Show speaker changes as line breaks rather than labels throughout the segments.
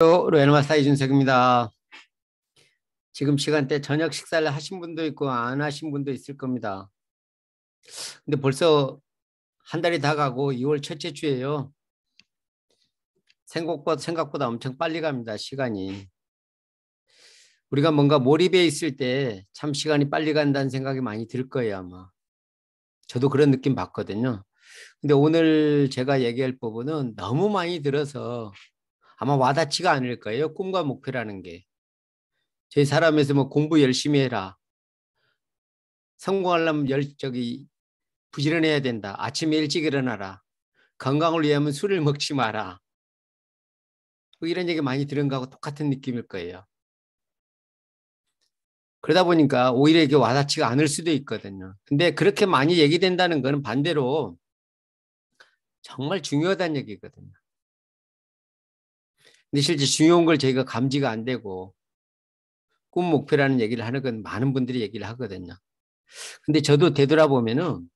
로엘마사 이준석입니다. 지금 시간대 저녁 식사를 하신 분도 있고 안 하신 분도 있을 겁니다. 근데 벌써 한 달이 다 가고 2월 첫째 주예요. 생각보다, 생각보다 엄청 빨리 갑니다. 시간이. 우리가 뭔가 몰입해 있을 때 참 시간이 빨리 간다는 생각이 많이 들 거예요 아마. 저도 그런 느낌 받거든요. 근데 오늘 제가 얘기할 부분은 너무 많이 들어서 아마 와닿지가 않을 거예요. 꿈과 목표라는 게. 제 사람에서 뭐 공부 열심히 해라. 성공하려면 열, 저기 부지런해야 된다. 아침에 일찍 일어나라. 건강을 위하면 술을 먹지 마라. 뭐 이런 얘기 많이 들은 거하고 똑같은 느낌일 거예요. 그러다 보니까 오히려 이게 와닿지가 않을 수도 있거든요. 근데 그렇게 많이 얘기된다는 거는 반대로 정말 중요하다는 얘기거든요. 근데 실제 중요한 걸 저희가 감지가 안 되고 꿈 목표라는 얘기를 하는 건 많은 분들이 얘기를 하거든요. 근데 저도 되돌아보면은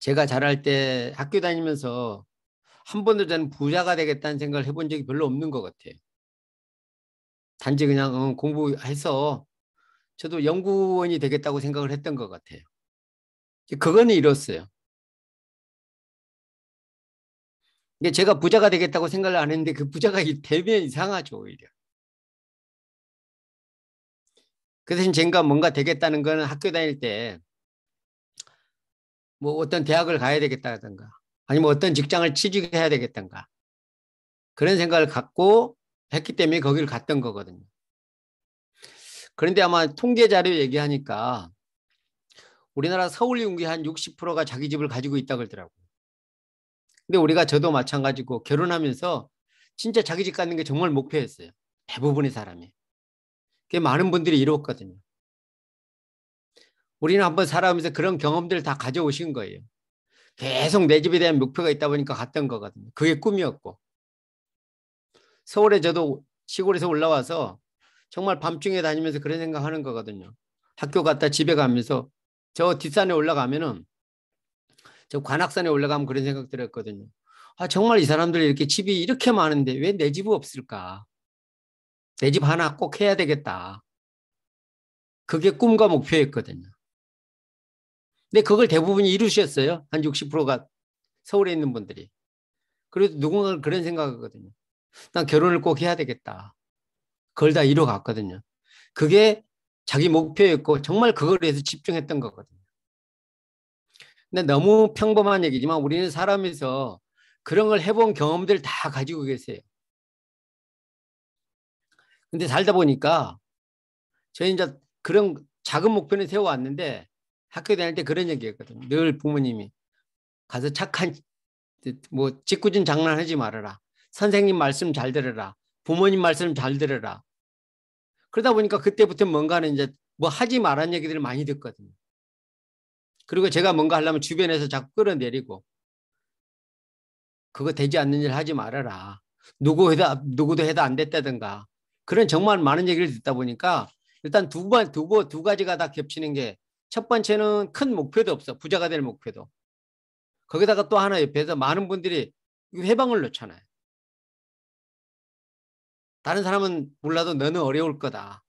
제가 자랄 때 학교 다니면서 한 번도 저는 부자가 되겠다는 생각을 해본 적이 별로 없는 것 같아요. 단지 그냥 어, 공부해서 저도 연구원이 되겠다고 생각을 했던 것 같아요. 그거는 이뤘어요. 근데 제가 부자가 되겠다고 생각을 안 했는데 그 부자가
되면 이상하죠 오히려. 그 대신
제가 뭔가 되겠다는 거는 학교 다닐 때 뭐 어떤 대학을 가야 되겠다든가 아니면 뭐 어떤 직장을 취직해야 되겠다가 그런 생각을 갖고 했기 때문에 거기를 갔던 거거든요. 그런데 아마 통계 자료 얘기하니까 우리나라 서울 인구한 60%가 자기 집을 가지고 있다 그러더라고요. 근데 우리가 저도 마찬가지고 결혼하면서 진짜 자기 집갖는게 정말 목표였어요. 대부분의 사람이. 그게 많은 분들이 이뤘거든요. 우리는 한번 살아오면서 그런 경험들을 다 가져오신 거예요. 계속 내 집에 대한 목표가 있다 보니까 갔던 거거든요. 그게 꿈이었고. 서울에 저도 시골에서 올라와서 정말 밤중에 다니면서 그런 생각하는 거거든요. 학교 갔다 집에 가면서 저 뒷산에 올라가면은 저 관악산에 올라가면 그런 생각 들었거든요. 아 정말 이 사람들 이렇게 집이 이렇게 많은데 왜 내 집은 없을까? 내 집 하나 꼭 해야 되겠다. 그게 꿈과 목표였거든요. 근데 그걸 대부분이 루셨어요한 60%가 서울에 있는 분들이. 그래도 누군가 그런 생각하거든요. 난 결혼을 꼭 해야 되겠다. 그걸 다 이뤄갔거든요. 그게 자기 목표였고 정말 그걸 위해서 집중했던 거거든요. 근데 너무 평범한 얘기지만 우리는 사람에서 그런 걸 해본 경험들 다 가지고 계세요. 근데 살다 보니까 저희 이제 그런 작은 목표는 세워왔는데 학교 다닐 때 그런 얘기했거든요. 늘 부모님이 가서 착한 뭐 짓궂은 장난하지 말아라. 선생님 말씀 잘들어라 부모님 말씀 잘들어라 그러다 보니까 그때부터 뭔가는 이제 뭐 하지 말란 얘기들을 많이 듣거든요. 그리고 제가 뭔가 하려면 주변에서 자꾸 끌어내리고 그거 되지 않는 일 하지 말아라. 누구 해다 누구도 해도 안 됐다든가 그런 정말 많은 얘기를 듣다 보니까 일단 두번두두 두 가지가 다 겹치는 게 첫 번째는 큰 목표도 없어 부자가 될 목표도 거기다가 또 하나 옆에서 많은 분들이 해방을 놓잖아요. 다른 사람은 몰라도 너는 어려울 거다.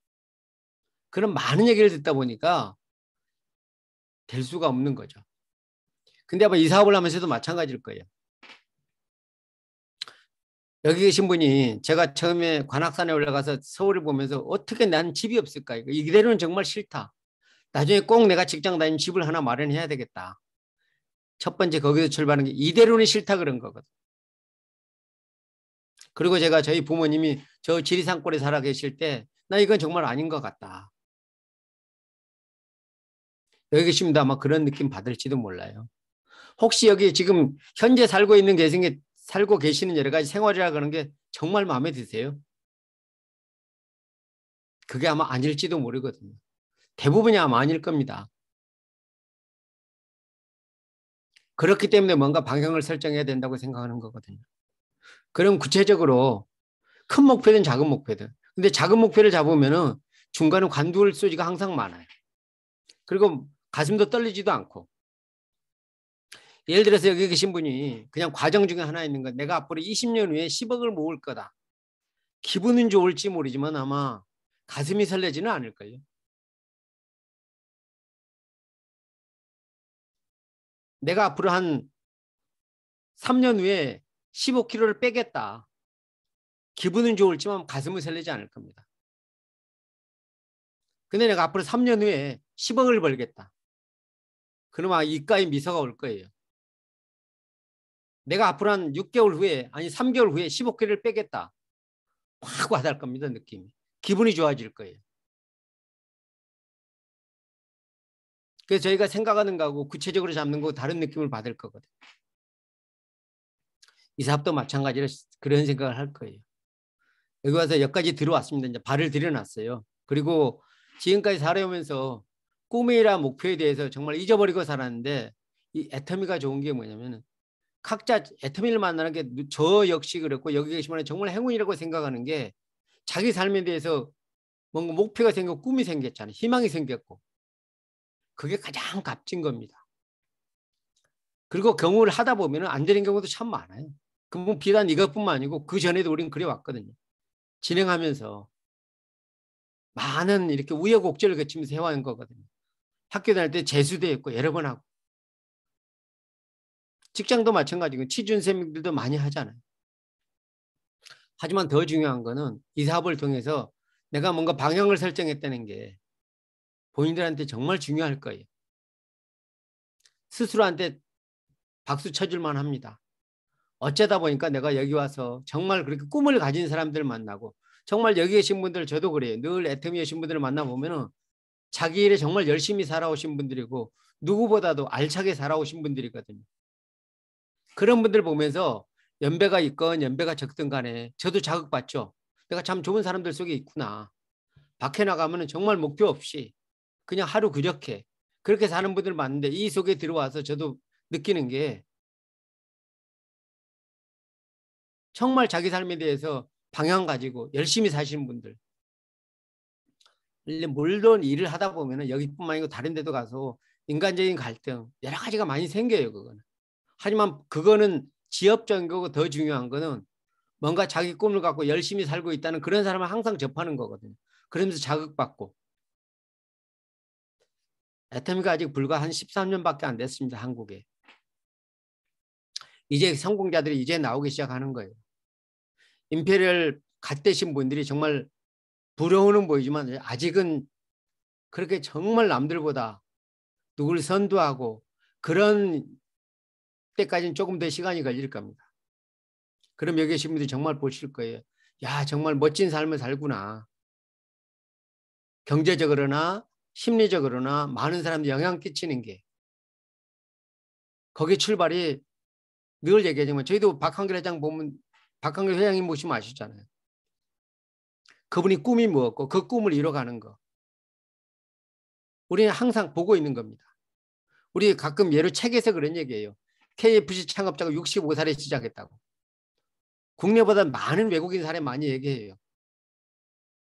그런 많은 얘기를 듣다 보니까 될 수가 없는 거죠. 근데 아마 이 사업을 하면서도 마찬가지일 거예요. 여기 계신 분이 제가 처음에 관악산에 올라가서 서울을 보면서 어떻게 난 집이 없을까? 이거 이대로는 정말 싫다. 나중에 꼭 내가 직장 다니는 집을 하나 마련해야 되겠다. 첫 번째 거기서 출발하는 게 이대로는 싫다 그런 거거든. 그리고 제가 저희 부모님이 저 지리산골에 살아 계실 때 나 이건 정말 아닌 것 같다. 여기 계십니다. 아마 그런 느낌 받을지도 몰라요. 혹시 여기 지금 현재 살고 있는 계승에 살고 계시는 여러 가지 생활이라 그런 게 정말 마음에 드세요? 그게 아마 아닐지도 모르거든요. 대부분이 아마 아닐 겁니다. 그렇기 때문에 뭔가 방향을 설정해야 된다고 생각하는 거거든요. 그럼 구체적으로 큰 목표든 작은 목표든. 근데 작은 목표를 잡으면은 중간에 관두를 소지가 항상 많아요. 그리고 가슴도 떨리지도 않고 예를 들어서 여기 계신 분이 그냥 과정 중에 하나 있는 건 내가 앞으로 20년 후에 10억을 모을 거다. 기분은 좋을지 모르지만 아마 가슴이 설레지는 않을걸요.
내가 앞으로 한 3년 후에 15kg를 빼겠다.
기분은 좋을지만 가슴은 설레지 않을 겁니다. 근데 내가 앞으로 3년 후에 10억을 벌겠다. 그러면 아, 이가에 미사가 올 거예요. 내가 앞으로 한 6개월 후에 아니 3개월 후에 1 5개를 빼겠다. 확 와닿을 겁니다. 느낌이. 기분이 좋아질 거예요. 그래서 저희가 생각하는 거하고 구체적으로 잡는 거 다른 느낌을 받을 거거든요. 이 사업도 마찬가지로 그런 생각을 할 거예요. 여기 와서 여기까지 들어왔습니다. 이제 발을 들여놨어요. 그리고 지금까지 살아오면서 꿈이라 목표에 대해서 정말 잊어버리고 살았는데 이 애터미가 좋은 게 뭐냐면은 각자 애터미를 만나는 게 저 역시 그렇고 여기 계시면 정말 행운이라고 생각하는 게 자기 삶에 대해서 뭔가 목표가 생겼고 꿈이 생겼잖아요. 희망이 생겼고 그게 가장 값진 겁니다. 그리고 경우를 하다 보면 안 되는 경우도 참 많아요. 그뭐 비단 이것뿐만 아니고 그 전에도 우리는 그래왔거든요. 진행하면서 많은 이렇게 우여곡절을 거치면서 해왔는 거거든요. 학교 다닐 때재수대했고 여러 번 하고 직장도 마찬가지고 취준생들도 많이 하잖아요. 하지만 더 중요한 거는 이 사업을 통해서 내가 뭔가 방향을 설정했다는 게 본인들한테 정말 중요할 거예요. 스스로한테 박수 쳐줄만 합니다. 어쩌다 보니까 내가 여기 와서 정말 그렇게 꿈을 가진 사람들을 만나고 정말 여기 계신 분들 저도 그래요. 늘 애터미에 계신 분들을 만나보면 은 자기 일에 정말 열심히 살아오신 분들이고 누구보다도 알차게 살아오신 분들이거든요. 그런 분들 보면서 연배가 있건 연배가 적든 간에 저도 자극받죠. 내가 참 좋은 사람들 속에 있구나. 밖에 나가면 정말 목표 없이 그냥 하루 그저께 그렇게 사는 분들 많은데 이 속에 들어와서 저도 느끼는 게 정말 자기 삶에 대해서 방향 가지고 열심히 사시는 분들 물론 일을 하다 보면 여기뿐만 아니고 다른 데도 가서 인간적인 갈등 여러 가지가 많이 생겨요 그거는 하지만 그거는 지엽적인 거고 더 중요한 거는 뭔가 자기 꿈을 갖고 열심히 살고 있다는 그런 사람을 항상 접하는 거거든요 그러면서 자극받고 애터미가 아직 불과 한 13년밖에 안 됐습니다 한국에 이제 성공자들이 이제 나오기 시작하는 거예요 임페리얼 갓 되신 분들이 정말 부러워는 보이지만 아직은 그렇게 정말 남들보다 누굴 선두하고 그런 때까지는 조금 더 시간이 걸릴 겁니다. 그럼 여기 계신 분들이 정말 보실 거예요. 야, 정말 멋진 삶을 살구나. 경제적으로나 심리적으로나 많은 사람들 영향 끼치는 게 거기 출발이 늘 얘기하지만 저희도 박한길 회장 보면 박한길 회장님 모시면 아시잖아요. 그분이 꿈이 무엇고 그 꿈을 이뤄가는 거. 우리는 항상 보고 있는 겁니다. 우리 가끔 예로 책에서 그런 얘기예요. KFC 창업자가 65살에 시작했다고. 국내보다 많은 외국인 사례 많이 얘기해요.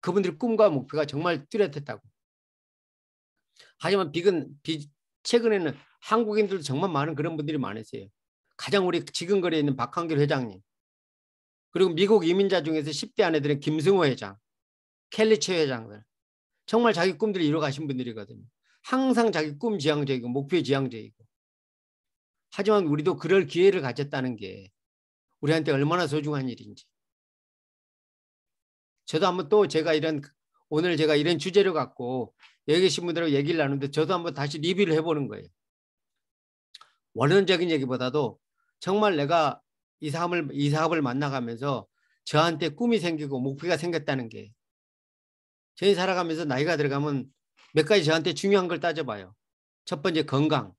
그분들 꿈과 목표가 정말 뚜렷했다고. 하지만 빅은, 빅, 최근에는 한국인들도 정말 많은 그런 분들이 많으세요. 가장 우리 지금 거리에 있는 박한길 회장님. 그리고 미국 이민자 중에서 10대 아내들은 김승호 회장, 켈리 최 회장들. 정말 자기 꿈들을 이뤄가신 분들이거든요. 항상 자기 꿈 지향적이고 목표 지향적이고. 하지만 우리도 그럴 기회를 가졌다는 게 우리한테 얼마나 소중한 일인지. 저도 한번 또 제가 이런 오늘 제가 이런 주제를 갖고 여기 계신 분들하고 얘기를 나누는데 저도 한번 다시 리뷰를 해보는 거예요. 원론적인 얘기보다도 정말 내가 이 사업을 이 사업을 만나가면서 저한테 꿈이 생기고 목표가 생겼다는 게 저희 살아가면서 나이가 들어가면 몇 가지 저한테 중요한 걸 따져봐요. 첫 번째 건강,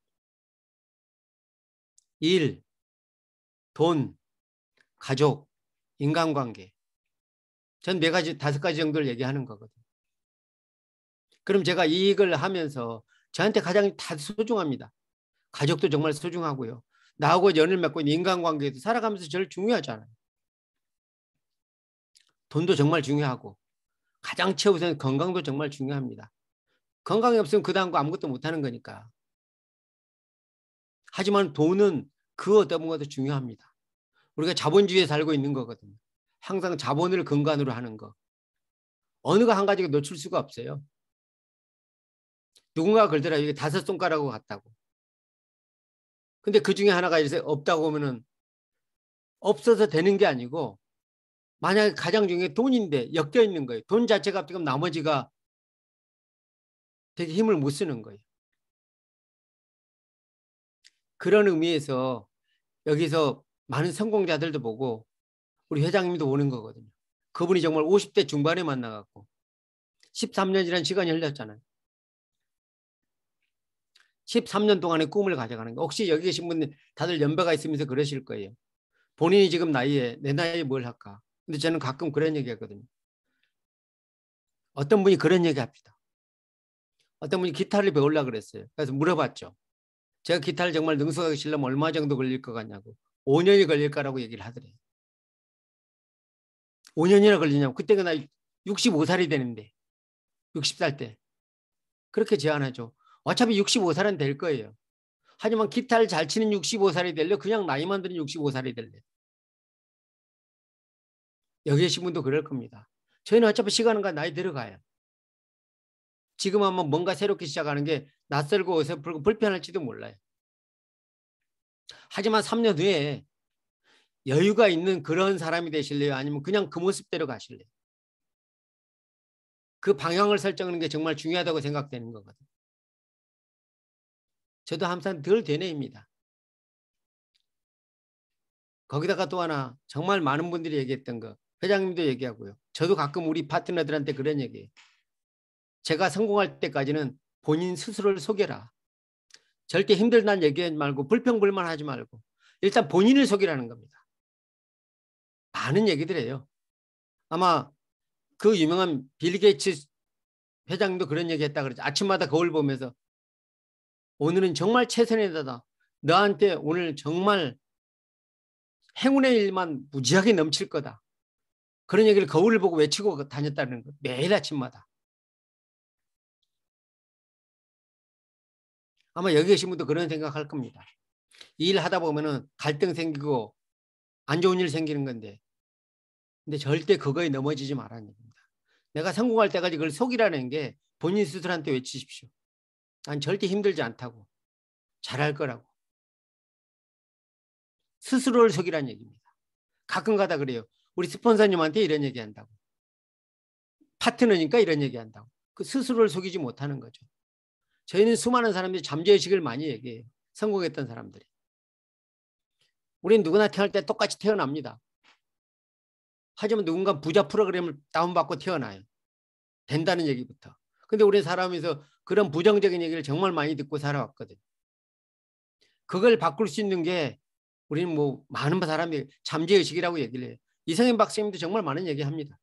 일, 돈, 가족, 인간관계. 전네 가지, 다섯 가지 정도를 얘기하는 거거든요. 그럼 제가 이익을 하면서 저한테 가장 다 소중합니다. 가족도 정말 소중하고요. 나하고 연을 맺고 있는 인간관계도 살아가면서 제일 중요하잖아요. 돈도 정말 중요하고 가장 최우선 건강도 정말 중요합니다. 건강이 없으면 그 다음 거 아무것도 못하는 거니까. 하지만 돈은 그 어떤 것도 중요합니다. 우리가 자본주의에 살고 있는 거거든요. 항상 자본을 근간으로 하는 거. 어느 거 한 가지가 놓칠 수가 없어요. 누군가 가 그러더라 이게 다섯 손가락으로 같다고. 근데 그 중에 하나가 이제 없다고 하면은 없어서 되는 게 아니고 만약에 가장 중요한 게 돈인데 엮여 있는 거예요. 돈 자체가 지금 나머지가 되게 힘을 못 쓰는 거예요. 그런 의미에서 여기서 많은 성공자들도 보고 우리 회장님도 오는 거거든요. 그분이 정말 50대 중반에 만나갖고 1 3년이라 시간이 흘렸잖아요. 13년 동안의 꿈을 가져가는 거. 혹시 여기 계신 분들 다들 연배가 있으면서 그러실 거예요. 본인이 지금 나이에 내 나이에 뭘 할까? 근데 저는 가끔 그런 얘기하거든요. 어떤 분이 그런 얘기합니다. 어떤 분이 기타를 배우려 그랬어요. 그래서 물어봤죠. 제가 기타를 정말 능숙하게 치려면 얼마 정도 걸릴 것 같냐고. 5년이 걸릴까라고 얘기를 하더래요. 5년이나 걸리냐고. 그때가 나 65살이 되는데. 60살 때. 그렇게 제안하죠. 어차피 65살은 될 거예요. 하지만 기타를 잘 치는 65살이 될래? 그냥 나이만 드는 65살이 될래? 여기 계신 분도 그럴 겁니다. 저희는 어차피 시간은가 나이 들어가요. 지금 한번 뭔가 새롭게 시작하는 게 낯설고 어설프고 불편할지도 몰라요. 하지만 3년 후에 여유가 있는 그런 사람이 되실래요? 아니면 그냥 그 모습대로 가실래요? 그 방향을 설정하는 게 정말 중요하다고 생각되는 거거든요. 저도 항상 덜 되뇌입니다. 거기다가 또 하나 정말 많은 분들이 얘기했던 거 회장님도 얘기하고요. 저도 가끔 우리 파트너들한테 그런 얘기 제가 성공할 때까지는 본인 스스로를 속여라. 절대 힘들다는 얘기하지 말고 불평불만 하지 말고 일단 본인을 속이라는 겁니다. 많은 얘기들이에요. 아마 그 유명한 빌 게이츠 회장도 그런 얘기했다 그러죠. 아침마다 거울 보면서 오늘은 정말 최선을 다다. 너한테 오늘 정말 행운의 일만 무지하게 넘칠 거다. 그런 얘기를 거울을 보고 외치고 다녔다는 거 매일 아침마다. 아마 여기 계신 분도 그런 생각할 겁니다. 이 일하다 보면은 갈등 생기고 안 좋은 일 생기는 건데 근데 절대 그거에 넘어지지 말아야됩니다 내가 성공할 때까지 그걸 속이라는 게 본인 스스로한테 외치십시오. 난 절대 힘들지 않다고. 잘할 거라고. 스스로를 속이란 얘기입니다. 가끔 가다 그래요. 우리 스폰서님한테 이런 얘기 한다고. 파트너니까 이런 얘기 한다고. 그 스스로를 속이지 못하는 거죠. 저희는 수많은 사람들이 잠재의식을 많이 얘기해요. 성공했던 사람들이. 우린 누구나 태어날 때 똑같이 태어납니다. 하지만 누군가 부자 프로그램을 다운받고 태어나요. 된다는 얘기부터. 근데 우리 사람에서 그런 부정적인 얘기를 정말 많이 듣고 살아왔거든. 그걸 바꿀 수 있는 게 우리는 뭐 많은 사람이 잠재의식이라고 얘기를 해요. 이성현 박사님도 정말 많은 얘기합니다.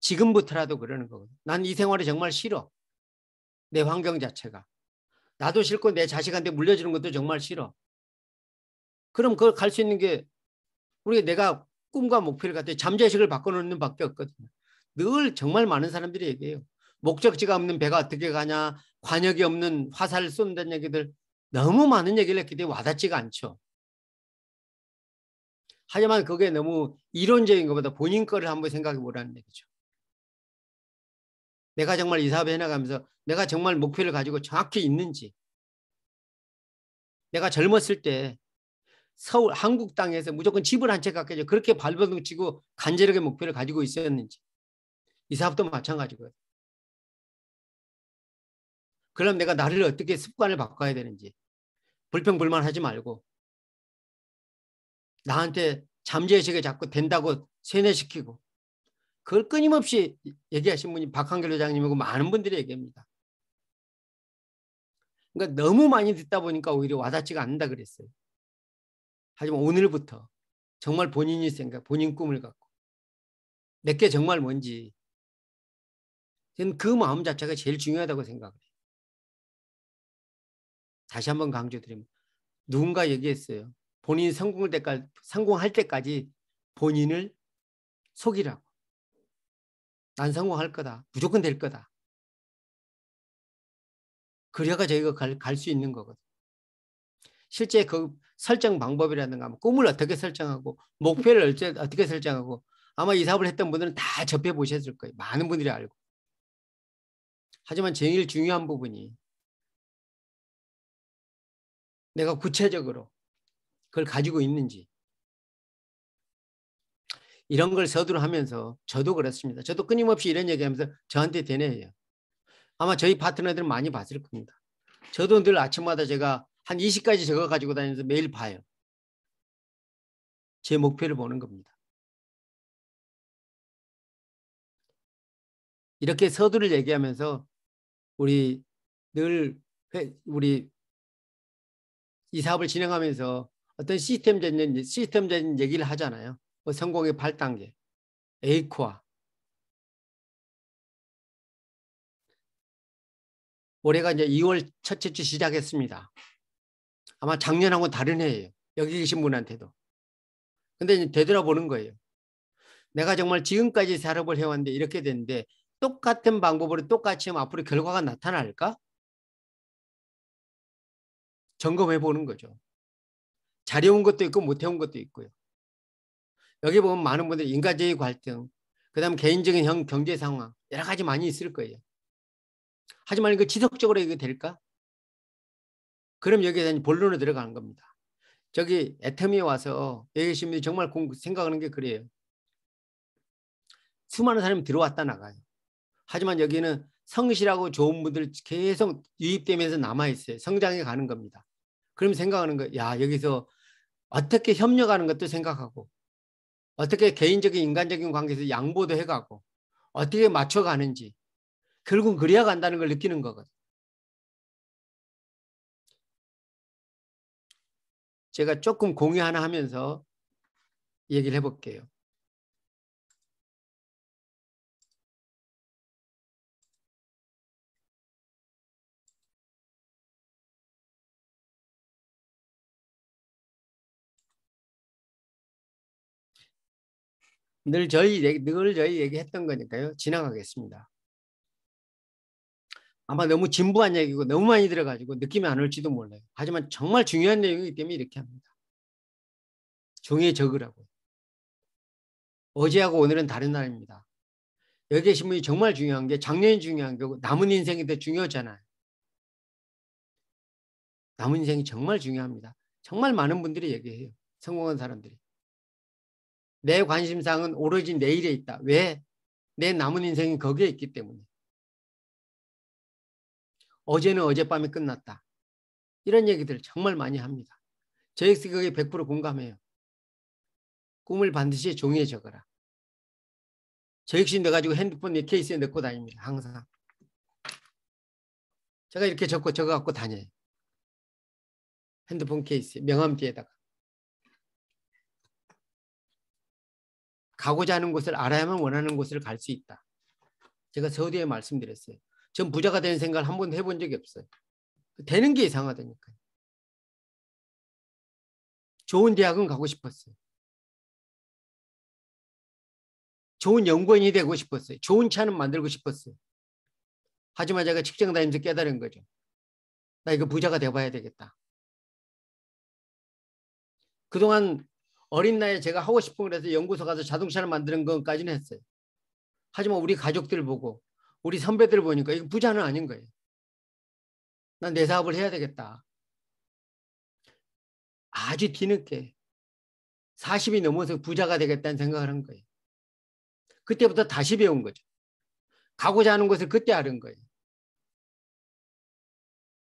지금부터라도 그러는 거거든. 난 이 생활이 정말 싫어. 내 환경 자체가. 나도 싫고 내 자식한테 물려주는 것도 정말 싫어. 그럼 그걸 갈 수 있는 게 우리가 내가 꿈과 목표를 갖다 잠재의식을 바꿔놓는 밖에 없거든요. 늘 정말 많은 사람들이 얘기해요. 목적지가 없는 배가 어떻게 가냐, 관역이 없는 화살을 쏜다는 얘기들 너무 많은 얘기를 했기 때문에 와닿지가 않죠. 하지만 그게 너무 이론적인 것보다 본인 거를 한번 생각해 보라는 얘기죠. 내가 정말 이 사업에 해나가면서 내가 정말 목표를 가지고 정확히 있는지 내가 젊었을 때 서울 한국 땅에서 무조건 집을 한 채 갖게 그렇게 발버둥 치고 간절하게 목표를 가지고 있었는지 이 사업도 마찬가지고요. 그럼 내가 나를 어떻게 습관을 바꿔야 되는지 불평불만하지 말고 나한테 잠재의식을 자꾸 된다고 세뇌시키고 그걸 끊임없이 얘기하신 분이 박한결 회장님이고 많은 분들이 얘기합니다. 그러니까 너무 많이 듣다 보니까 오히려 와닿지가 않는다 그랬어요. 하지만 오늘부터 정말 본인이 생각, 본인 꿈을 갖고 내게 정말 뭔지 그 마음 자체가 제일 중요하다고 생각해요. 다시 한 번 강조드립니다. 누군가 얘기했어요. 본인이 성공할 때까지, 성공할 때까지 본인을 속이라고. 난 성공할 거다. 무조건 될 거다. 그래야 저희가 갈 수 있는 거거든. 실제 그 설정 방법이라든가 뭐 꿈을 어떻게 설정하고 목표를 어떻게 설정하고 아마 이 사업을 했던 분들은 다 접해 보셨을 거예요. 많은 분들이 알고.
하지만 제일 중요한 부분이 내가
구체적으로 그걸 가지고 있는지 이런 걸 서두르하면서 저도 그렇습니다. 저도 끊임없이 이런 얘기하면서 저한테 되뇌요. 아마 저희 파트너들은 많이 봤을 겁니다. 저도 늘 아침마다 제가 한 20가지 저거 가지고 다니면서 매일 봐요. 제 목표를 보는 겁니다.
이렇게 서두를 얘기하면서
우리 늘 우리 이 사업을 진행하면서 어떤 시스템적인 시스템적인 얘기를 하잖아요. 뭐 성공의 8단계, 에이코아. 올해가 이제 2월 첫째 주 시작했습니다. 아마 작년하고 다른 해예요. 여기 계신 분한테도. 근데 이제 되돌아보는 거예요. 내가 정말 지금까지 사업을 해왔는데 이렇게 됐는데 똑같은 방법으로 똑같이 하면 앞으로 결과가 나타날까? 점검해 보는 거죠. 잘해온 것도 있고 못해온 것도 있고요. 여기 보면 많은 분들이 인간적인 갈등, 그 다음 개인적인 형, 경제 상황 여러 가지 많이 있을 거예요. 하지만 이거 지속적으로 이게 될까? 그럼 여기에 본론으로 들어가는 겁니다. 저기 애터미 와서 여기 시민이 정말 공 생각하는 게 그래요. 수많은 사람이 들어왔다 나가요. 하지만 여기는 성실하고 좋은 분들 계속 유입되면서 남아있어요. 성장해 가는 겁니다. 그럼 생각하는 거, 야, 여기서 어떻게 협력하는 것도 생각하고, 어떻게 개인적인 인간적인 관계에서 양보도 해가고, 어떻게 맞춰가는지, 결국 은 그래야 간다는 걸 느끼는 거거든.
제가 조금 공유 하나 하면서 얘기를 해볼게요.
늘 저희 얘기, 늘 저희 얘기했던 거니까요. 지나가겠습니다. 아마 너무 진부한 얘기고 너무 많이 들어가지고 느낌이 안 올지도 몰라요. 하지만 정말 중요한 내용이기 때문에 이렇게 합니다. 종이에 적으라고. 어제하고 오늘은 다른 날입니다. 여기 계신 분이 정말 중요한 게 작년이 중요한 거고 남은 인생이 더 중요하잖아요. 남은 인생이 정말 중요합니다. 정말 많은 분들이 얘기해요. 성공한 사람들이. 내 관심상은 오로지 내일에 있다. 왜? 내 남은 인생이 거기에 있기 때문에. 어제는 어젯밤에 끝났다. 이런 얘기들 정말 많이 합니다. 저희 생각에 100% 공감해요. 꿈을 반드시 종이에 적어라. 저 역시 넣가지고 핸드폰 내 케이스에 넣고 다닙니다. 항상.
제가 이렇게 적고 적어갖고 다녀요. 핸드폰
케이스 명함 뒤에다가. 가고자 하는 곳을 알아야만 원하는 곳을 갈 수 있다. 제가 서두에 말씀드렸어요. 전 부자가 되는 생각을 한 번도 해본 적이 없어요. 되는 게 이상하다니까요.
좋은 대학은 가고 싶었어요.
좋은 연구원이 되고 싶었어요. 좋은 차는 만들고 싶었어요. 하지만 제가 직장 다니면서 깨달은 거죠. 나 이거 부자가 돼봐야 되겠다. 그동안 어린 나이에 제가 하고 싶은 그래서 연구소 가서 자동차를 만드는 것까지는 했어요. 하지만 우리 가족들 보고 우리 선배들 보니까 이거 부자는 아닌 거예요. 난 내 사업을 해야 되겠다. 아주 뒤늦게 40이 넘어서 부자가 되겠다는 생각을 한 거예요. 그때부터 다시 배운 거죠. 가고자 하는 것을 그때 아는 거예요.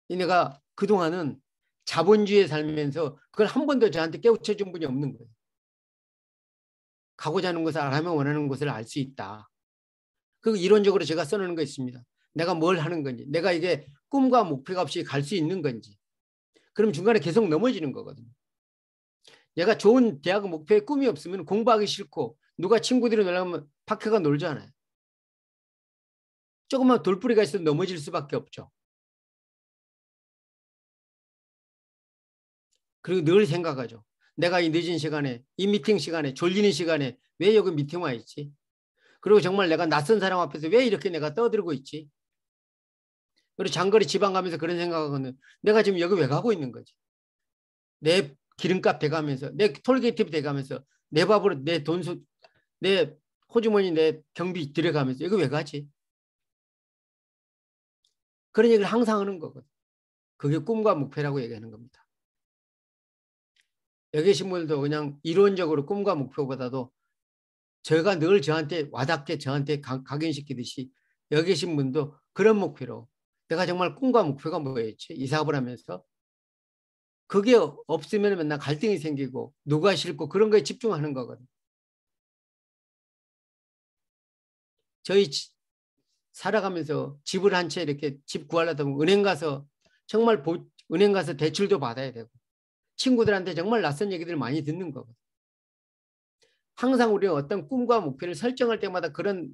내가 그동안은 자본주의에 살면서
그걸 한 번도 저한테 깨우쳐 준 분이 없는 거예요. 가고자 하는 것을 알면 원하는 것을 알 수 있다. 그리고 이론적으로 제가 써놓은 거 있습니다. 내가 뭘 하는 건지, 내가 이게 꿈과 목표가 없이 갈 수 있는 건지. 그럼 중간에 계속 넘어지는 거거든요. 내가 좋은 대학 목표에 꿈이 없으면 공부하기 싫고 누가 친구들이 놀라면 파크가 놀잖아요. 조금만 돌뿌리가 있어도
넘어질 수밖에 없죠.
그리고 늘 생각하죠. 내가 이 늦은 시간에, 이 미팅 시간에, 졸리는 시간에 왜 여기 미팅 와 있지? 그리고 정말 내가 낯선 사람 앞에서 왜 이렇게 내가 떠들고 있지? 그리고 장거리 지방 가면서 그런 생각하거든. 내가 지금 여기 왜 가고 있는 거지? 내 기름값 대가면서, 내 톨게이트 대가면서, 내 밥으로 내 돈, 소, 내 호주머니 내 경비 들여가면서 이거 왜 가지? 그런 얘기를 항상 하는 거거든. 그게 꿈과 목표라고 얘기하는 겁니다. 여기 계신 분들도 그냥 이론적으로 꿈과 목표보다도 저희가 늘 저한테 와닿게 저한테 각인시키듯이 여기 계신 분도 그런 목표로 내가 정말 꿈과 목표가 뭐였지? 이 사업을 하면서 그게 없으면 맨날 갈등이 생기고 누가 싫고 그런 거에 집중하는 거거든요. 저희 살아가면서 집을 한 채 이렇게 집 구하려다 보면 은행 가서 정말 보, 은행 가서 대출도 받아야 되고 친구들한테 정말 낯선 얘기들을 많이 듣는 거거든. 요 항상 우리는 어떤 꿈과 목표를 설정할 때마다 그런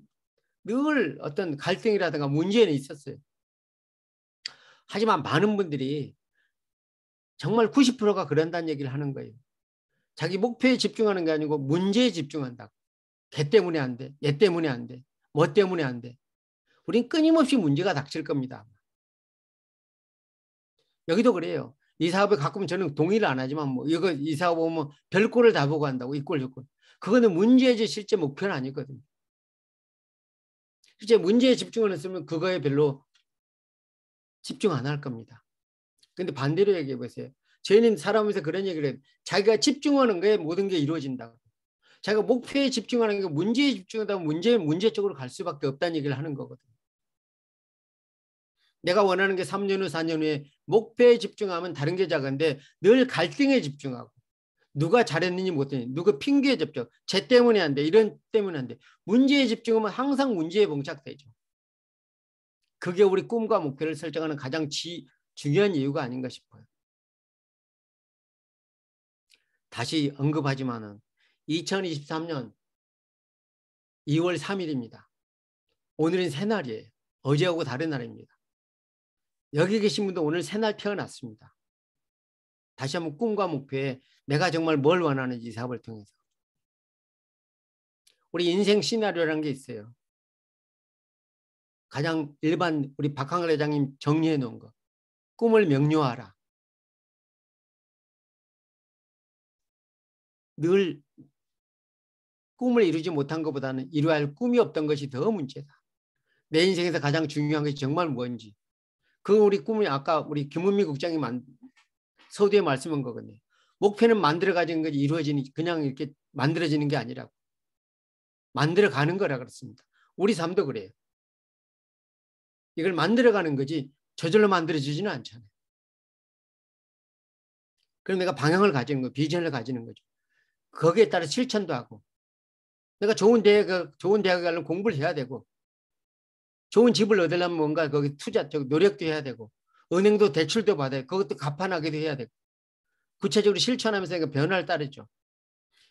늘 어떤 갈등이라든가 문제는 있었어요. 하지만 많은 분들이 정말 90%가 그런다는 얘기를 하는 거예요. 자기 목표에 집중하는 게 아니고 문제에 집중한다고. 걔 때문에 안 돼. 얘 때문에 안 돼. 뭐 때문에 안 돼. 우린 끊임없이 문제가 닥칠 겁니다. 여기도 그래요. 이 사업에 가끔 저는 동의를 안 하지만 뭐 이거 이 사업 오면 별꼴을 다 보고 한다고 이 꼴 저꼴. 그거는 문제의 실제 목표는 아니거든요. 실제 문제에 집중을 했으면 그거에 별로 집중 안 할 겁니다. 근데 반대로 얘기해 보세요. 저희는 사람에서 그런 얘기를 해요. 자기가 집중하는 거에 모든 게 이루어진다고. 자기가 목표에 집중하는 게 문제에 집중하다 보면 문제의 문제 쪽으로 갈 수밖에 없다는 얘기를 하는 거거든요. 내가 원하는 게 3년 후, 4년 후에 목표에 집중하면 다른 게 작은데 늘 갈등에 집중하고 누가 잘했는지 못했는지 누가 핑계에 접죠. 쟤 때문에 안돼 이런 때문에 안돼 문제에 집중하면 항상 문제에 봉착되죠. 그게 우리 꿈과 목표를 설정하는 가장 지, 중요한 이유가 아닌가 싶어요. 다시 언급하지만은 2023년 2월 3일입니다. 오늘은 새날이에요. 어제하고 다른 날입니다. 여기 계신 분도 오늘 새날 태어났습니다. 다시 한번 꿈과 목표에 내가 정말 뭘 원하는지 사업을 통해서. 우리 인생 시나리오라는 게 있어요. 가장 일반 우리
박항을 회장님 정리해 놓은 거. 꿈을 명료하라.
늘 꿈을 이루지 못한 것보다는 이루어야 할 꿈이 없던 것이 더 문제다. 내 인생에서 가장 중요한 것이 정말 뭔지 그 우리 꿈이 아까 우리 김은미 국장이 만, 서두에 말씀한 거거든요. 목표는 만들어가진는 거지 이루어지는 그냥 이렇게 만들어지는 게 아니라고. 만들어가는 거라 그렇습니다. 우리 삶도 그래요. 이걸 만들어가는 거지 저절로 만들어지지는 않잖아요. 그럼 내가 방향을 가지는 거, 비전을 가지는 거죠. 거기에 따라 실천도 하고 내가 좋은 대학 좋은 대학에 가려면 공부를 해야 되고 좋은 집을 얻으려면 뭔가 거기 투자, 적 노력도 해야 되고, 은행도 대출도 받아야 그것도 갚아나기도 해야 되고, 구체적으로 실천하면서 변화를 따르죠.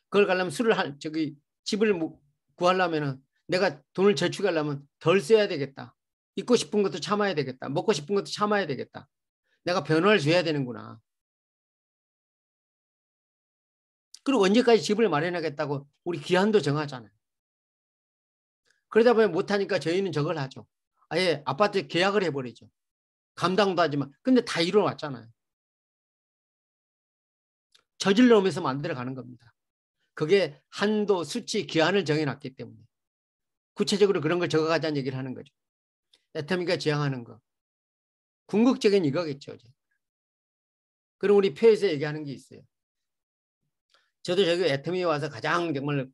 그걸 가려면 술을 할, 저기, 집을 뭐 구하려면은 내가 돈을 저축하려면 덜 써야 되겠다. 입고 싶은 것도 참아야 되겠다. 먹고 싶은 것도 참아야 되겠다. 내가 변화를 줘야 되는구나. 그리고 언제까지 집을 마련하겠다고 우리 기한도 정하잖아요. 그러다 보면 못하니까 저희는 저걸 하죠. 아예 아파트 계약을 해버리죠. 감당도 하지만. 근데 다 이뤄왔잖아요. 저질러 오면서 만들어가는 겁니다. 그게 한도, 수치, 기한을 정해놨기 때문에. 구체적으로 그런 걸 적어가자는 얘기를 하는 거죠. 애터미가 지향하는 거. 궁극적인 이거겠죠. 그럼 우리 표에서 얘기하는 게 있어요. 저도 저기 애터미에 와서 가장 정말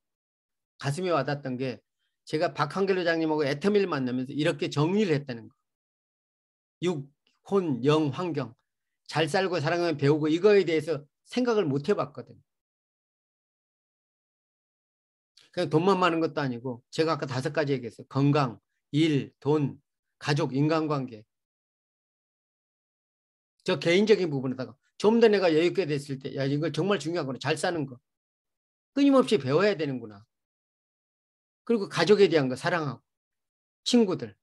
가슴이 와닿았던 게 제가 박한길 회장님하고 애터미를 만나면서 이렇게 정리를 했다는 거. 육, 혼, 영, 환경. 잘 살고 사랑하면 배우고 이거에 대해서 생각을 못 해봤거든. 그냥 돈만 많은 것도 아니고 제가 아까 다섯 가지 얘기했어요. 건강, 일, 돈, 가족, 인간관계. 저 개인적인 부분에다가 좀 더 내가 여유있게 됐을 때 야 이거 정말 중요한 거네. 잘 사는 거. 끊임없이 배워야 되는구나. 그리고 가족에 대한 거 사랑하고 친구들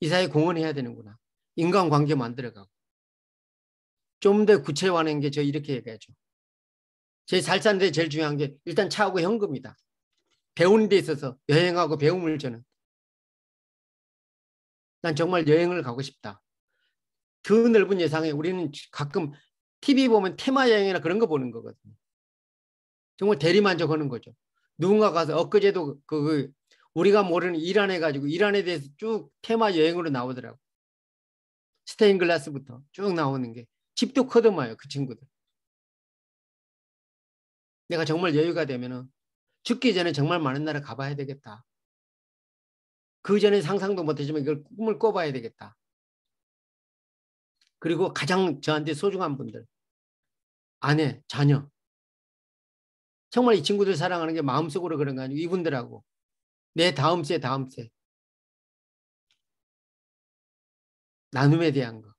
이 사회 공헌해야 되는구나. 인간관계 만들어가고 좀 더 구체화하는 게 저 이렇게 얘기하죠. 제잘 사는 데 제일 중요한 게 일단 차하고 현금이다. 배우는 데 있어서 여행하고 배움을 저는 난 정말 여행을 가고 싶다. 그 넓은 예상에 우리는 가끔 TV 보면 테마 여행이나 그런 거 보는 거거든요. 정말 대리만족하는 거죠. 누군가 가서 엊그제도 그, 그 우리가 모르는 이란 해가지고 이란에 대해서 쭉 테마 여행으로 나오더라고. 스테인글라스부터 쭉 나오는 게 집도 커더마요 그 친구들. 내가 정말 여유가 되면은 죽기 전에 정말 많은 나라 가봐야 되겠다. 그 전에 상상도 못했지만 이걸 꿈을 꿔봐야 되겠다. 그리고 가장 저한테 소중한 분들
아내 자녀
정말 이 친구들 사랑하는 게 마음속으로 그런 거 아니에요. 이분들하고.
내 다음 세, 다음 세.
나눔에 대한 거.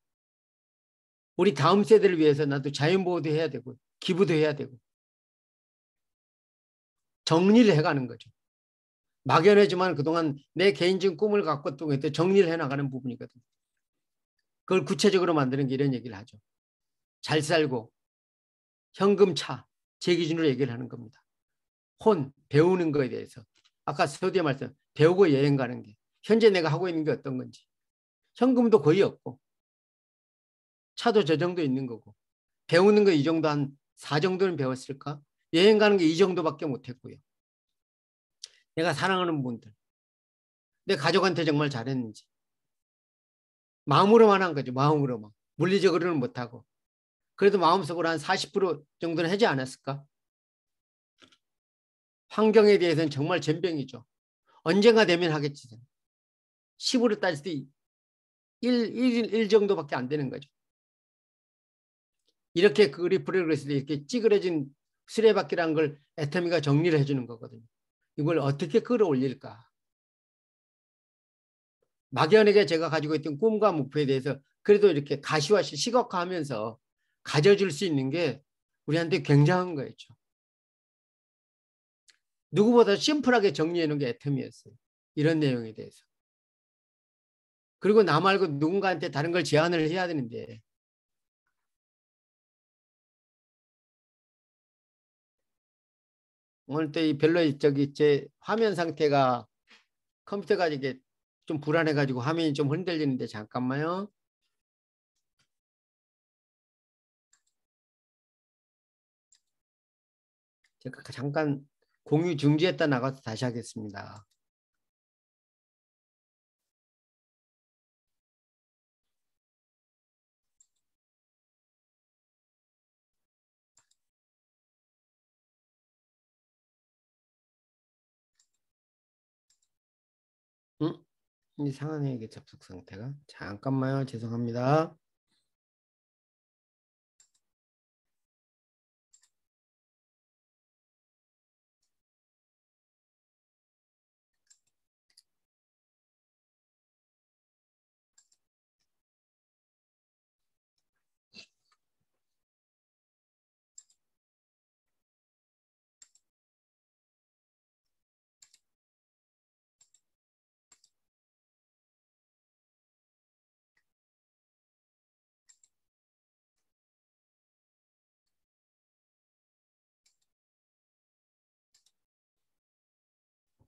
우리 다음 세대를 위해서 나도 자연보호도 해야 되고 기부도 해야 되고 정리를 해가는 거죠. 막연하지만 그동안 내 개인적인 꿈을 갖고 또 정리를 해나가는 부분이거든요. 그걸 구체적으로 만드는 게 이런 얘기를 하죠. 잘 살고 현금차 제 기준으로 얘기를 하는 겁니다. 혼, 배우는 거에 대해서. 아까 서두에 말씀, 배우고 여행 가는 게. 현재 내가 하고 있는 게 어떤 건지. 현금도 거의 없고. 차도 저 정도 있는 거고. 배우는 거 이 정도 한 4 정도는 배웠을까? 여행 가는 게 이 정도밖에 못했고요. 내가 사랑하는 분들. 내 가족한테 정말 잘했는지. 마음으로만 한 거죠. 마음으로만. 물리적으로는 못하고. 그래도 마음속으로 한 40% 정도는 하지 않았을까? 환경에 대해서는 정말 전병이죠 언젠가 되면 하겠지. 10으로 따질 때 1, 1, 1 정도밖에 안 되는 거죠. 이렇게 그리프를 그랬을 때 이렇게 찌그러진 수레바퀴라는 걸 애터미가 정리를 해주는 거거든요. 이걸 어떻게 끌어올릴까? 막연하게 제가 가지고 있던 꿈과 목표에 대해서 그래도 이렇게 가시화시 시각화하면서 가져줄 수 있는 게 우리한테 굉장한 거였죠. 누구보다 심플하게
정리해 놓은 게 애텀이었어요. 이런 내용에 대해서. 그리고 나 말고 누군가한테 다른 걸 제안을 해야 되는데
오늘 또이 별로 저기 제 화면 상태가 컴퓨터가 이게 좀 불안해가지고 화면이 좀 흔들리는데 잠깐만요.
제가 그 잠깐 공유 중지했다 나가서 다시 하겠습니다. 이상한네 이게 접속 상태가 잠깐만요 죄송합니다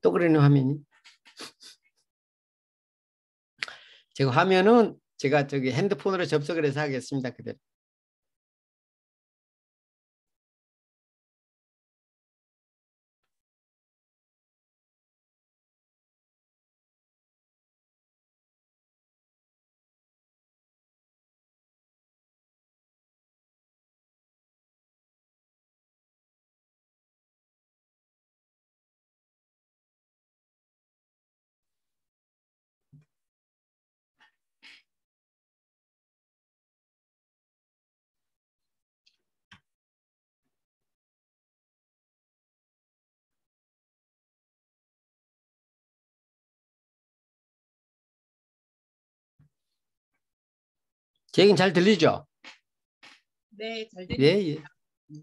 또 그러는 화면이. 제가 화면은 제가 저기 핸드폰으로 접속을 해서 하겠습니다. 그대로. 제 얘기는 잘 들리죠? 네, 잘 예, 들립니다. 예, 예.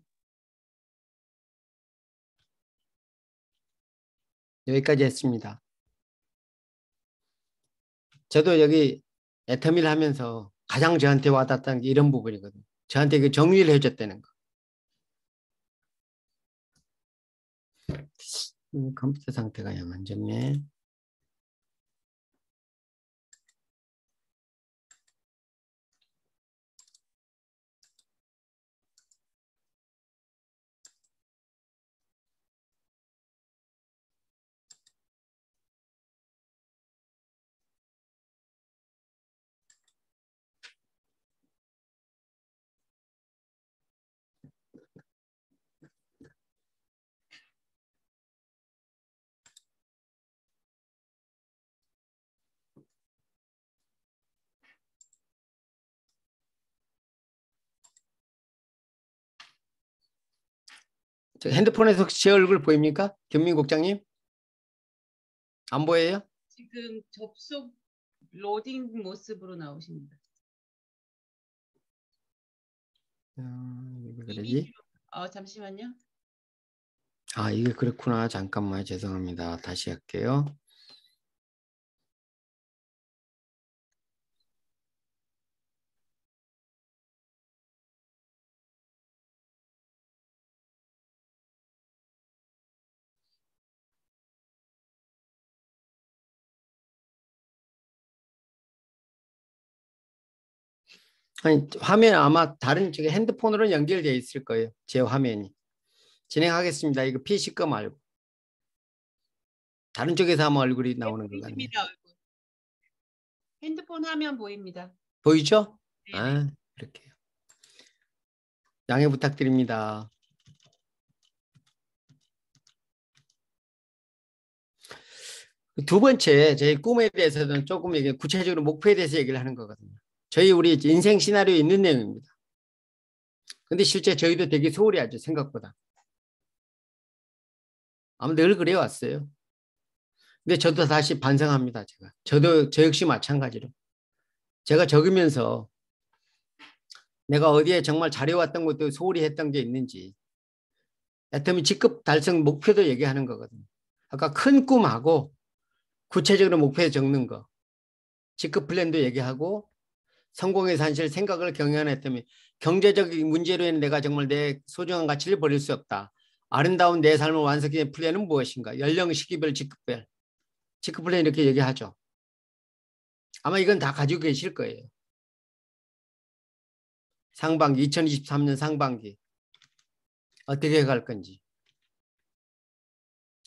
여기까지 했습니다. 저도 여기 애터미를 하면서 가장 저한테 와닿았던 게 이런 부분이거든요. 저한테 그 정리를 해줬다는 거. 음, 컴퓨터 상태가
안 좋네.
핸드폰에서 제 얼굴 보입니까? 경민 국장님? 안 보여요?
지금 접속 로딩 모습으로
나오십니다. 아, 왜 그러지? 어, 잠시만요. 아, 이게 그렇구나. 잠깐만 죄송합니다. 다시
할게요.
아니 화면 아마 다른 저기 핸드폰으로 연결되어 있을 거예요. 제 화면이. 진행하겠습니다. 이거 PC 거 말고. 다른 쪽에서 아마 얼굴이 네, 나오는 것 같네요. 핸드폰 화면 보입니다. 보이죠? 네. 아, 이렇게. 양해 부탁드립니다. 두 번째, 제 꿈에 대해서는 조금 구체적으로 목표에 대해서 얘기를 하는 거거든요. 저희 우리 인생 시나리오에 있는 내용입니다. 근데 실제 저희도 되게 소홀히 하죠. 생각보다. 아마 늘 그래 왔어요. 근데 저도 다시 반성합니다. 제가. 저도 저 역시 마찬가지로. 제가 적으면서 내가 어디에 정말 잘해왔던 것도 소홀히 했던 게 있는지 애터미 직급 달성 목표도 얘기하는 거거든요. 아까 큰 꿈하고 구체적으로 목표 적는 거 직급 플랜도 얘기하고 성공의 산실 생각을 경연했더니 경제적인 문제로 인 내가 정말 내 소중한 가치를 버릴 수 없다. 아름다운 내 삶을 완성해 플랜은 무엇인가? 연령, 시기별, 직급별. 직급 플랜 이렇게 얘기하죠. 아마 이건 다 가지고 계실 거예요. 상반기 2023년 상반기 어떻게 갈 건지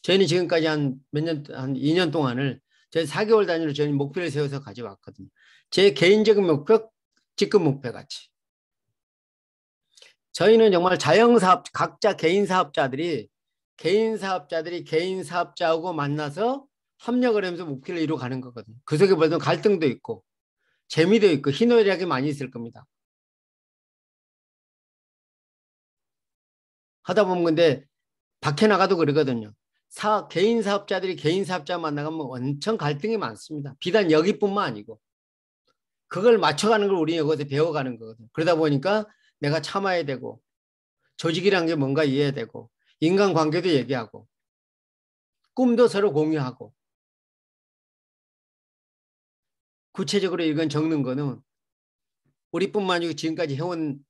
저희는 지금까지 한 몇년한 2년 동안을 저는 4개월 단위로 저는 목표를 세워서 가져왔거든요. 제 개인적인 목표, 직급 목표 같이. 저희는 정말 자영사업, 각자 개인 사업자들이, 개인 사업자들이 개인 사업자하고 만나서 합력을 하면서 목표를 이루어가는 거거든요. 그 속에 벌써 갈등도 있고, 재미도 있고, 희노애락이 많이 있을 겁니다. 하다 보면 근데 밖에 나가도 그러거든요. 사, 개인 사업자들이 개인 사업자 만나가면 엄청 갈등이 많습니다. 비단 여기뿐만 아니고. 그걸 맞춰가는 걸 우리 여기서 배워가는 거거든. 그러다 보니까 내가 참아야 되고, 조직이란 게 뭔가 이해해야 되고, 인간관계도 얘기하고, 꿈도 서로 공유하고. 구체적으로 이건 적는 거는 우리뿐만 아니고 지금까지 해온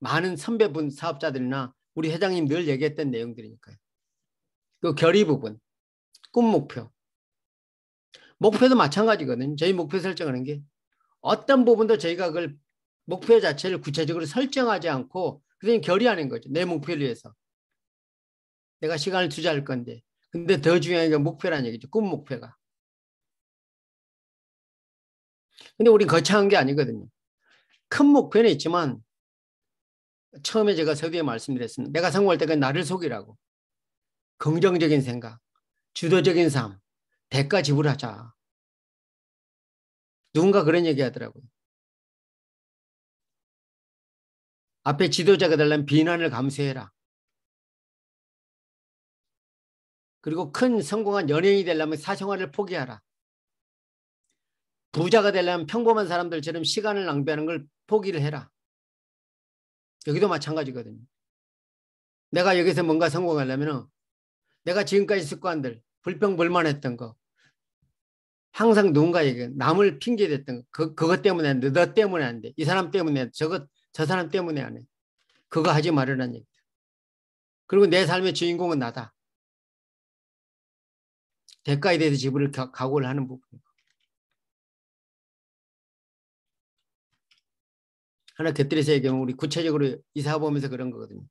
많은 선배분 사업자들이나 우리 회장님 늘 얘기했던 내용들이니까요. 그 결의 부분, 꿈 목표. 목표도 마찬가지거든요. 저희 목표 설정하는 게 어떤 부분도 저희가 그 목표 자체를 구체적으로 설정하지 않고 그냥 결의하는 거죠. 내 목표를 위해서. 내가 시간을 투자할 건데. 근데 더 중요한 게 목표라는 얘기죠. 꿈 목표가. 근데 우린 거창한 게 아니거든요. 큰 목표는 있지만 처음에 제가 서두에 말씀드렸습니다. 내가 성공할 때가 나를 속이라고. 긍정적인 생각, 주도적인 삶, 대가 지불하자. 누군가 그런 얘기 하더라고요.
앞에 지도자가 되려면 비난을 감수해라. 그리고 큰 성공한 연예인이
되려면 사생활을 포기하라. 부자가 되려면 평범한 사람들처럼 시간을 낭비하는 걸 포기를 해라. 여기도 마찬가지거든요. 내가 여기서 뭔가 성공하려면 내가 지금까지 습관들 불평불만했던 거 항상 누군가에게 남을 핑계댔던 그, 그것 때문에 안 돼. 너 때문에 안 돼. 이 사람 때문에 저것, 저 사람 때문에 안 해. 그거 하지 말으라는 얘기다. 그리고 내 삶의 주인공은 나다. 대가에 대해서 지불을 각오를 하는 부분이고. 하나 곁들여서 얘기하면 우리 구체적으로 이사 보면서 그런 거거든요.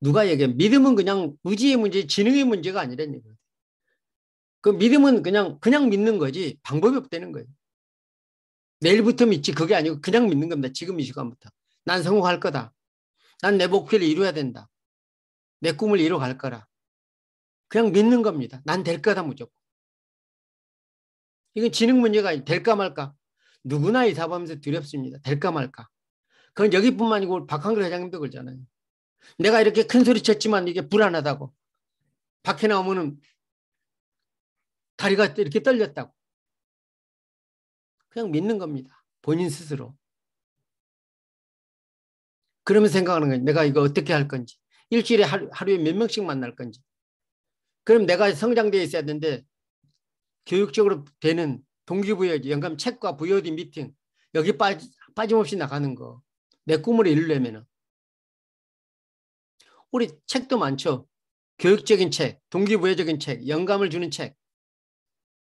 누가 얘기해? 믿음은 그냥 의지의 문제, 지능의 문제가 아니라는 얘기예요. 그 믿음은 그냥 그냥 믿는 거지 방법이 없다는 거예요. 내일부터 믿지 그게 아니고 그냥 믿는 겁니다. 지금 이 시간부터. 난 성공할 거다. 난 내 목표를 이루어야 된다. 내 꿈을 이뤄갈 루 거라. 그냥 믿는 겁니다. 난 될 거다 무조건. 이건 지능 문제가 아니에요. 될까 말까. 누구나 이사범하면서 두렵습니다. 될까 말까. 그건 여기뿐만 아니고 박한글 회장님도 그러잖아요. 내가 이렇게 큰 소리 쳤지만 이게 불안하다고. 밖에 나오면은 다리가 이렇게 떨렸다고. 그냥 믿는 겁니다. 본인 스스로. 그러면 생각하는 거예요. 내가 이거 어떻게 할 건지. 일주일에 하루, 하루에 몇 명씩 만날 건지. 그럼 내가 성장되어 있어야 되는데 교육적으로 되는 동기부여, 영감 책과 부여디 미팅 여기 빠지, 빠짐없이 나가는 거. 내 꿈을 이루려면 은 우리 책도 많죠. 교육적인 책, 동기부여적인 책, 영감을 주는 책,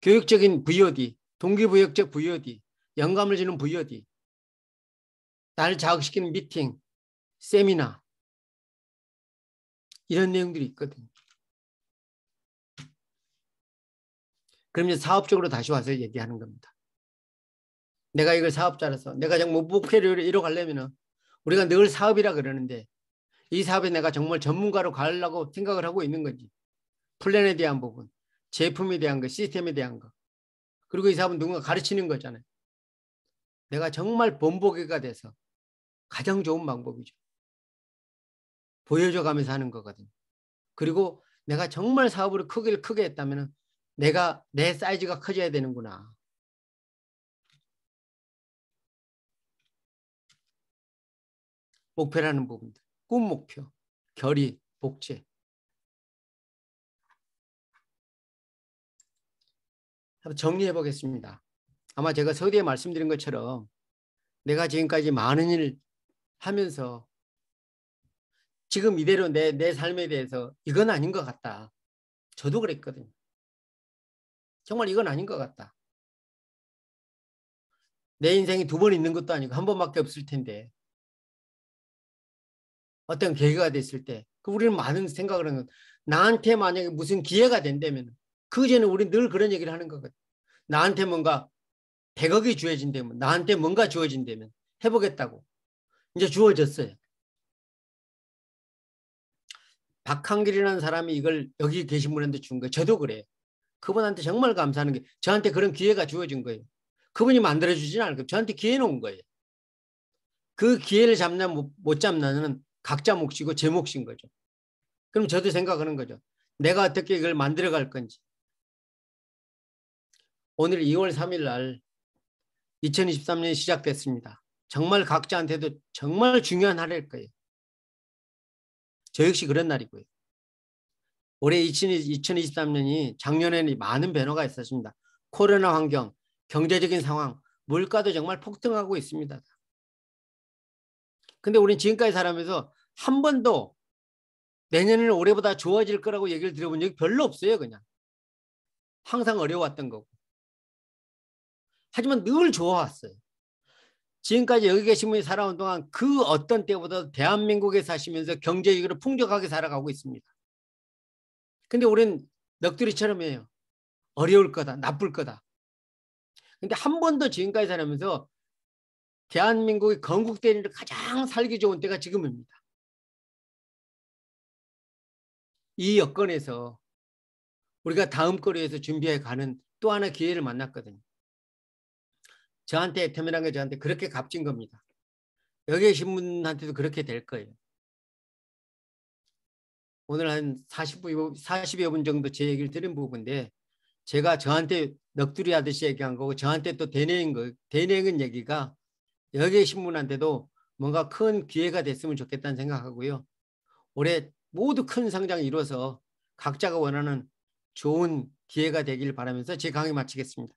교육적인 VOD, 동기부여적 VOD, 영감을 주는 VOD, 나를 자극시키는 미팅, 세미나
이런 내용들이 있거든요.
그러면 사업적으로 다시 와서 얘기하는 겁니다. 내가 이걸 사업자라서 내가 정말 목표를 이뤄가려면 우리가 늘 사업이라 그러는데 이 사업에 내가 정말 전문가로 가려고 생각을 하고 있는 건지 플랜에 대한 부분, 제품에 대한 것, 시스템에 대한 것 그리고 이 사업은 누군가 가르치는 거잖아요. 내가 정말 본보기가 돼서 가장 좋은 방법이죠. 보여줘가면서 하는 거거든요. 그리고 내가 정말 사업을크기 크게 했다면 내가 내 사이즈가 커져야 되는구나.
목표라는 부분들. 꿈 목표, 결의, 복제.
정리해 보겠습니다. 아마 제가 서두에 말씀드린 것처럼 내가 지금까지 많은 일을 하면서 지금 이대로 내, 내 삶에 대해서 이건 아닌 것 같다. 저도
그랬거든요. 정말 이건 아닌 것 같다.
내 인생이 두 번 있는 것도 아니고 한 번밖에 없을 텐데 어떤 계기가 됐을 때, 그 우리는 많은 생각을 하는 나한테 만약에 무슨 기회가 된다면, 그 전에 우리 늘 그런 얘기를 하는 거거든. 나한테 뭔가 100억이 주어진다면, 나한테 뭔가 주어진다면 해보겠다고. 이제 주어졌어요. 박한길이라는 사람이 이걸 여기 계신 분한테 준 거예요. 저도 그래요. 그분한테 정말 감사하는 게 저한테 그런 기회가 주어진 거예요. 그분이 만들어주진 않을 거예요. 저한테 기회 놓온 거예요. 그 기회를 잡냐 못, 잡냐는 각자 몫이고 제 몫인 거죠. 그럼 저도 생각하는 거죠. 내가 어떻게 이걸 만들어 갈 건지. 오늘 2월 3일 날 2023년이 시작됐습니다. 정말 각자한테도 정말 중요한 날일 거예요. 저 역시 그런 날이고요. 올해 2023년이 작년에는 많은 변화가 있었습니다. 코로나 환경, 경제적인 상황, 물가도 정말 폭등하고 있습니다. 근데 우리는 지금까지 살아면서 한 번도 내년에는 올해보다 좋아질 거라고 얘기를 들어본 적이 별로 없어요. 그냥. 항상 어려웠던 거고. 하지만 늘 좋아왔어요. 지금까지 여기 계신 분이 살아온 동안 그 어떤 때보다 대한민국에 사시면서 경제위기로 풍족하게 살아가고 있습니다. 근데 우린 넋두리처럼 해요. 어려울 거다. 나쁠 거다. 근데 한 번도 지금까지 살면서 대한민국이 건국된 일 가장 살기 좋은 때가 지금입니다.
이 여건에서
우리가 다음 거리에서 준비해 가는 또 하나 기회를 만났거든요. 저한테 애템이란 게 저한테 그렇게 값진 겁니다. 여기 계신 분한테도 그렇게 될 거예요. 오늘 한4 0 40여 분 정도 제 얘기를 들은 부분인데 제가 저한테 넋두리 하듯이 얘기한 거고 저한테 또 대내인 거, 대내인 얘기가 여러 개 신문한테도 뭔가 큰 기회가 됐으면 좋겠다는 생각하고요. 올해 모두 큰 상장을 이뤄서 각자가 원하는 좋은 기회가 되길 바라면서 제 강의 마치겠습니다.